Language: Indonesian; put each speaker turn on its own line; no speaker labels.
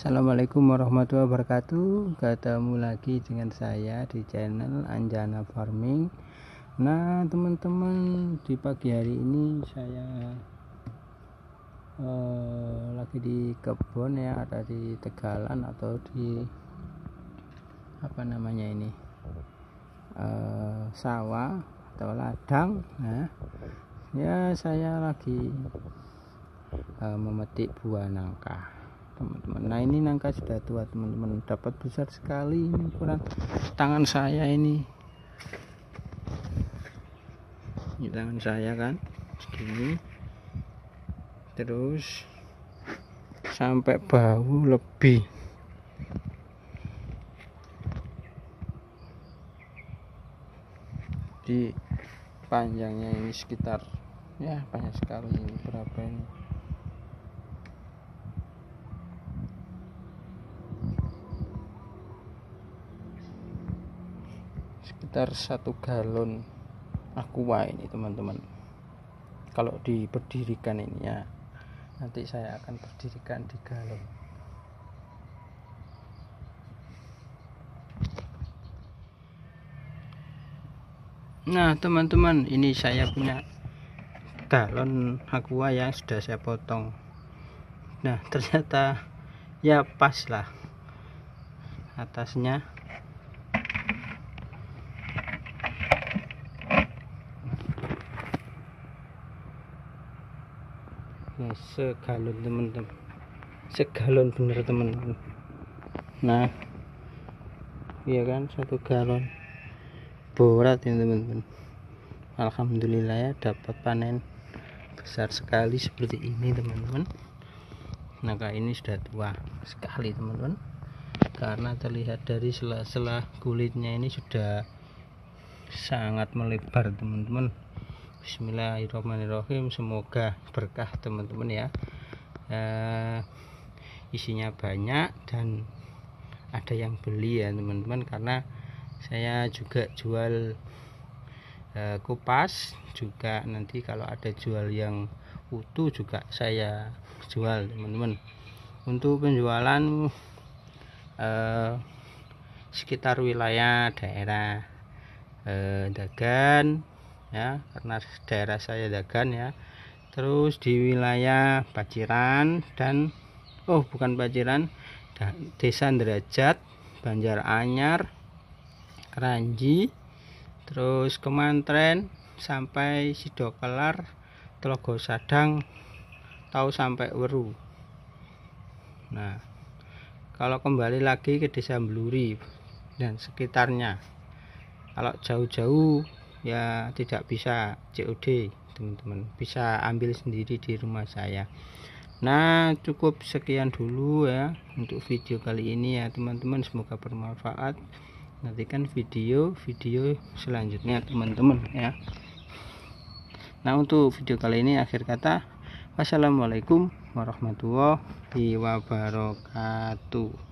Assalamualaikum warahmatullahi wabarakatuh Ketemu lagi dengan saya di channel Anjana Farming Nah teman-teman di pagi hari ini saya eh, lagi di kebun ya ada di Tegalan atau di apa namanya ini eh, sawah atau ladang nah ya saya lagi eh, memetik buah nangka teman-teman nah ini nangka sudah tua teman-teman dapat besar sekali ini ukuran tangan saya ini ini tangan saya kan segini terus sampai bau lebih di panjangnya ini sekitar ya banyak sekali ini berapa ini sekitar satu galon aqua ini teman-teman kalau diberdirikan ini ya nanti saya akan berdirikan di galon nah teman-teman ini saya punya galon aqua yang sudah saya potong nah ternyata ya pas lah atasnya nah segalon teman-teman segalon bener teman-teman nah iya kan satu galon borat ya teman-teman Alhamdulillah ya dapat panen besar sekali seperti ini teman-teman naga ini sudah tua sekali teman-teman karena terlihat dari sela-sela kulitnya ini sudah sangat melebar teman-teman Bismillahirrahmanirrahim semoga berkah teman-teman ya eh, isinya banyak dan ada yang beli ya teman-teman karena saya juga jual eh, kupas juga nanti kalau ada jual yang utuh juga saya jual teman-teman untuk penjualan eh, sekitar wilayah daerah eh, Dagan ya karena daerah saya Dagan ya terus di wilayah Paciran dan oh bukan Paciran Desa Derajat Banjar Anyar Ranji terus Kemantren sampai Sidokelar Telogo Sadang tahu sampai Weru nah kalau kembali lagi ke Desa Bluri dan sekitarnya kalau jauh-jauh ya tidak bisa COD teman-teman bisa ambil sendiri di rumah saya nah cukup sekian dulu ya untuk video kali ini ya teman-teman semoga bermanfaat nantikan video-video selanjutnya teman-teman ya nah untuk video kali ini akhir kata wassalamualaikum warahmatullahi wabarakatuh